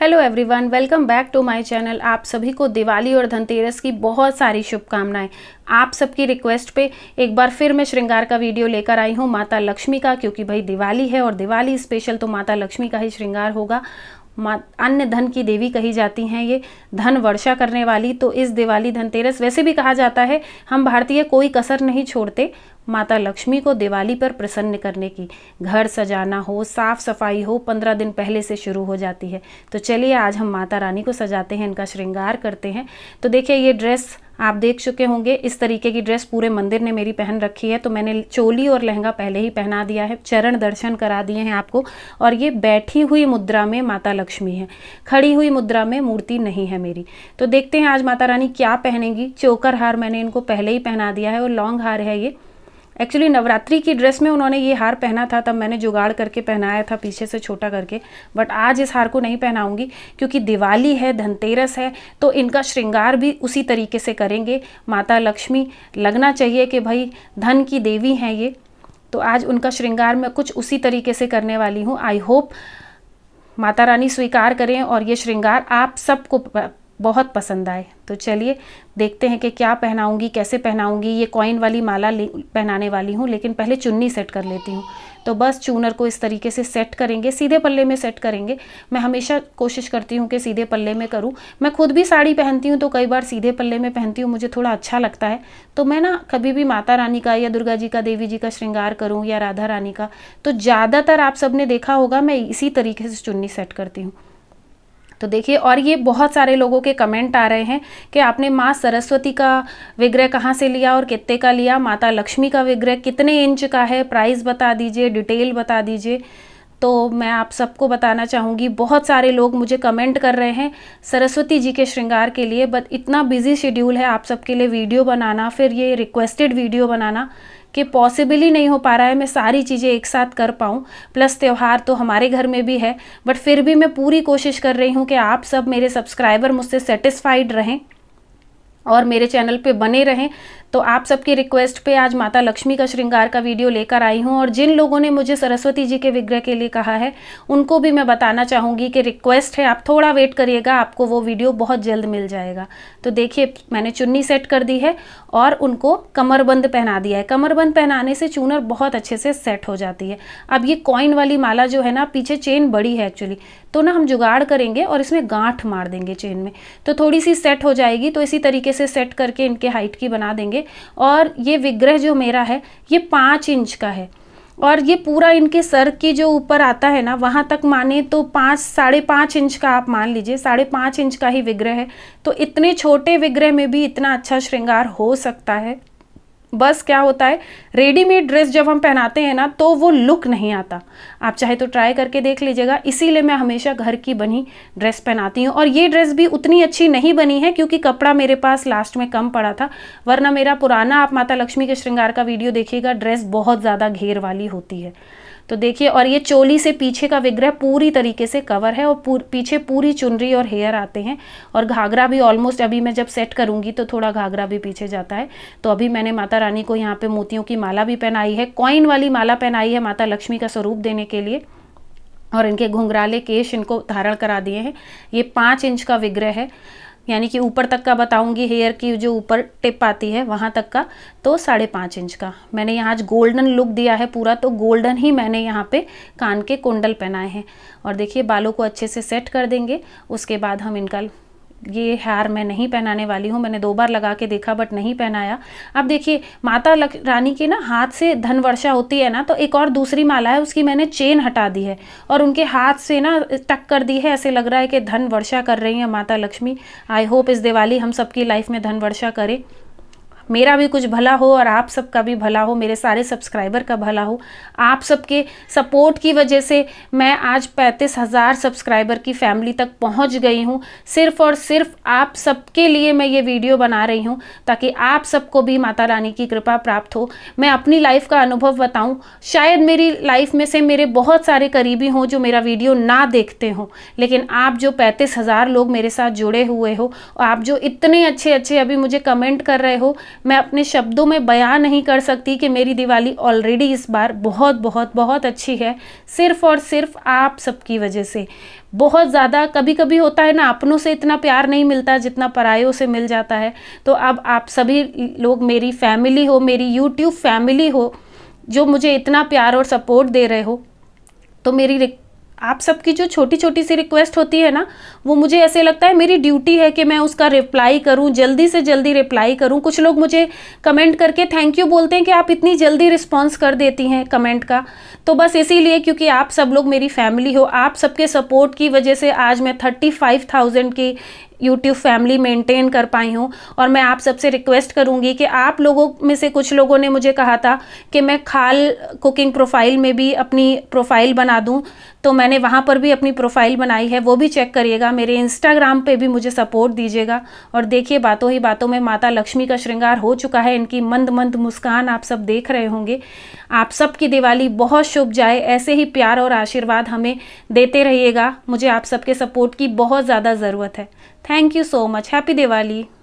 Hello everyone welcome back to my channel आप सभी को दिवाली और धनतेरस की बहुत सारी शुभकामनाएं आप सबकी रिक्वेस्ट पे एक बार फिर मैं श्रृंगार का वीडियो लेकर आई हूँ माता लक्ष्मी का क्योंकि भाई दिवाली है और दिवाली स्पेशल तो माता लक्ष्मी का ही श्रृंगार होगा अन्य धन की देवी कही जाती हैं ये धन वर्षा करने वाली तो इस दिवाली धनतेरस वैसे भी कहा जाता है हम भारतीय कोई कसर नहीं छोड़ते माता लक्ष्मी को दिवाली पर प्रसन्न करने की घर सजाना हो साफ सफाई हो पंद्रह दिन पहले से शुरू हो जाती है तो चलिए आज हम माता रानी को सजाते हैं इनका श्रृंगार करते हैं तो देखिए ये ड्रेस आप देख चुके होंगे इस तरीके की ड्रेस पूरे मंदिर ने मेरी पहन रखी है तो मैंने चोली और लहंगा पहले ही पहना दिया है चरण दर्शन करा दिए हैं आपको और ये बैठी हुई मुद्रा में माता लक्ष्मी है खड़ी हुई मुद्रा में मूर्ति नहीं है मेरी तो देखते हैं आज माता रानी क्या पहनेंगी चोकर हार मैंने इनको पहले ही पहना दिया है और लॉन्ग हार है ये एक्चुअली नवरात्रि की ड्रेस में उन्होंने ये हार पहना था तब मैंने जुगाड़ करके पहनाया था पीछे से छोटा करके बट आज इस हार को नहीं पहनाऊंगी क्योंकि दिवाली है धनतेरस है तो इनका श्रृंगार भी उसी तरीके से करेंगे माता लक्ष्मी लगना चाहिए कि भाई धन की देवी हैं ये तो आज उनका श्रृंगार मैं कुछ उसी तरीके से करने वाली हूँ आई होप माता रानी स्वीकार करें और ये श्रृंगार आप सबको बहुत पसंद आए तो चलिए देखते हैं कि क्या पहनाऊंगी कैसे पहनाऊंगी ये कॉइन वाली माला पहनाने वाली हूँ लेकिन पहले चुन्नी सेट कर लेती हूँ तो बस चूनर को इस तरीके से सेट करेंगे सीधे पल्ले में सेट करेंगे मैं हमेशा कोशिश करती हूँ कि सीधे पल्ले में करूँ मैं खुद भी साड़ी पहनती हूँ तो कई बार सीधे पल्ले में पहनती हूँ मुझे थोड़ा अच्छा लगता है तो मैं ना कभी भी माता रानी का या दुर्गा जी का देवी जी का श्रृंगार करूँ या राधा रानी का तो ज़्यादातर आप सबने देखा होगा मैं इसी तरीके से चुन्नी सेट करती हूँ तो देखिए और ये बहुत सारे लोगों के कमेंट आ रहे हैं कि आपने माँ सरस्वती का विग्रह कहाँ से लिया और कितने का लिया माता लक्ष्मी का विग्रह कितने इंच का है प्राइस बता दीजिए डिटेल बता दीजिए तो मैं आप सबको बताना चाहूँगी बहुत सारे लोग मुझे कमेंट कर रहे हैं सरस्वती जी के श्रृंगार के लिए बट इतना बिजी शेड्यूल है आप सबके लिए वीडियो बनाना फिर ये रिक्वेस्टेड वीडियो बनाना कि पॉसिबल ही नहीं हो पा रहा है मैं सारी चीज़ें एक साथ कर पाऊँ प्लस त्यौहार तो हमारे घर में भी है बट फिर भी मैं पूरी कोशिश कर रही हूँ कि आप सब मेरे सब्सक्राइबर मुझसे सेटिस्फाइड रहें और मेरे चैनल पे बने रहें तो आप सबकी रिक्वेस्ट पे आज माता लक्ष्मी का श्रृंगार का वीडियो लेकर आई हूँ और जिन लोगों ने मुझे सरस्वती जी के विग्रह के लिए कहा है उनको भी मैं बताना चाहूँगी कि रिक्वेस्ट है आप थोड़ा वेट करिएगा आपको वो वीडियो बहुत जल्द मिल जाएगा तो देखिए मैंने चुन्नी सेट कर दी है और उनको कमरबंद पहना दिया है कमरबंद पहनाने से चूनर बहुत अच्छे से सेट हो जाती है अब ये कॉइन वाली माला जो है ना पीछे चेन बड़ी है एक्चुअली तो ना हम जुगाड़ करेंगे और इसमें गांठ मार देंगे चेन में तो थोड़ी सी सेट हो जाएगी तो इसी तरीके से सेट करके इनके हाइट की बना देंगे और ये विग्रह जो मेरा है ये पाँच इंच का है और ये पूरा इनके सर के जो ऊपर आता है ना वहाँ तक माने तो पाँच साढ़े पाँच इंच का आप मान लीजिए साढ़े पाँच इंच का ही विग्रह है तो इतने छोटे विग्रह में भी इतना अच्छा श्रृंगार हो सकता है बस क्या होता है रेडीमेड ड्रेस जब हम पहनाते हैं ना तो वो लुक नहीं आता आप चाहे तो ट्राई करके देख लीजिएगा इसीलिए मैं हमेशा घर की बनी ड्रेस पहनाती हूँ और ये ड्रेस भी उतनी अच्छी नहीं बनी है क्योंकि कपड़ा मेरे पास लास्ट में कम पड़ा था वरना मेरा पुराना आप माता लक्ष्मी के श्रृंगार का वीडियो देखिएगा ड्रेस बहुत ज़्यादा घेर वाली होती है तो देखिए और ये चोली से पीछे का विग्रह पूरी तरीके से कवर है और पूर, पीछे पूरी चुनरी और हेयर आते हैं और घाघरा भी ऑलमोस्ट अभी मैं जब सेट करूँगी तो थोड़ा घाघरा भी पीछे जाता है तो अभी मैंने माता रानी को यहाँ पे मोतियों की माला भी पहनाई है कॉइन वाली माला पहनाई है माता लक्ष्मी का स्वरूप देने के लिए और इनके घुंघराले केश इनको धारण करा दिए हैं ये पाँच इंच का विग्रह है यानी कि ऊपर तक का बताऊंगी हेयर की जो ऊपर टिप आती है वहाँ तक का तो साढ़े पाँच इंच का मैंने यहाँ आज गोल्डन लुक दिया है पूरा तो गोल्डन ही मैंने यहाँ पे कान के कुंडल पहनाए हैं और देखिए बालों को अच्छे से सेट कर देंगे उसके बाद हम इनका ये हार मैं नहीं पहनाने वाली हूँ मैंने दो बार लगा के देखा बट नहीं पहनाया अब देखिए माता रानी के ना हाथ से धन वर्षा होती है ना तो एक और दूसरी माला है उसकी मैंने चेन हटा दी है और उनके हाथ से ना टक कर दी है ऐसे लग रहा है कि धन वर्षा कर रही हैं माता लक्ष्मी आई होप इस दिवाली हम सबकी लाइफ में धन वर्षा करें मेरा भी कुछ भला हो और आप सबका भी भला हो मेरे सारे सब्सक्राइबर का भला हो आप सबके सपोर्ट की वजह से मैं आज पैंतीस हज़ार सब्सक्राइबर की फैमिली तक पहुंच गई हूं सिर्फ और सिर्फ आप सबके लिए मैं ये वीडियो बना रही हूं ताकि आप सबको भी माता रानी की कृपा प्राप्त हो मैं अपनी लाइफ का अनुभव बताऊँ शायद मेरी लाइफ में से मेरे बहुत सारे करीबी हों जो मेरा वीडियो ना देखते हों लेकिन आप जो पैंतीस हज़ार लोग मेरे साथ जुड़े हुए हो आप जो इतने अच्छे अच्छे अभी मुझे कमेंट कर रहे हो मैं अपने शब्दों में बयां नहीं कर सकती कि मेरी दिवाली ऑलरेडी इस बार बहुत बहुत बहुत अच्छी है सिर्फ और सिर्फ आप सबकी वजह से बहुत ज़्यादा कभी कभी होता है ना अपनों से इतना प्यार नहीं मिलता जितना परायों से मिल जाता है तो अब आप सभी लोग मेरी फैमिली हो मेरी यूट्यूब फैमिली हो जो मुझे इतना प्यार और सपोर्ट दे रहे हो तो मेरी आप सबकी जो छोटी छोटी सी रिक्वेस्ट होती है ना वो मुझे ऐसे लगता है मेरी ड्यूटी है कि मैं उसका रिप्लाई करूं जल्दी से जल्दी रिप्लाई करूं कुछ लोग मुझे कमेंट करके थैंक यू बोलते हैं कि आप इतनी जल्दी रिस्पॉन्स कर देती हैं कमेंट का तो बस इसीलिए क्योंकि आप सब लोग मेरी फैमिली हो आप सबके सपोर्ट की वजह से आज मैं थर्टी फाइव थाउजेंड की यूट्यूब फैमिली मेंटेन कर पाई हूँ और मैं आप सबसे रिक्वेस्ट करूँगी कि आप लोगों में से कुछ लोगों ने मुझे कहा था कि मैं खाल कुकिंग प्रोफाइल में भी अपनी प्रोफाइल बना दूँ तो मैंने वहाँ पर भी अपनी प्रोफाइल बनाई है वो भी चेक करिएगा मेरे इंस्टाग्राम पे भी मुझे सपोर्ट दीजिएगा और देखिए बातों ही बातों में माता लक्ष्मी का श्रृंगार हो चुका है इनकी मंद मंद मुस्कान आप सब देख रहे होंगे आप सबकी दिवाली बहुत शुभ जाए ऐसे ही प्यार और आशीर्वाद हमें देते रहिएगा मुझे आप सबके सपोर्ट की बहुत ज़्यादा ज़रूरत है Thank you so much. Happy Diwali.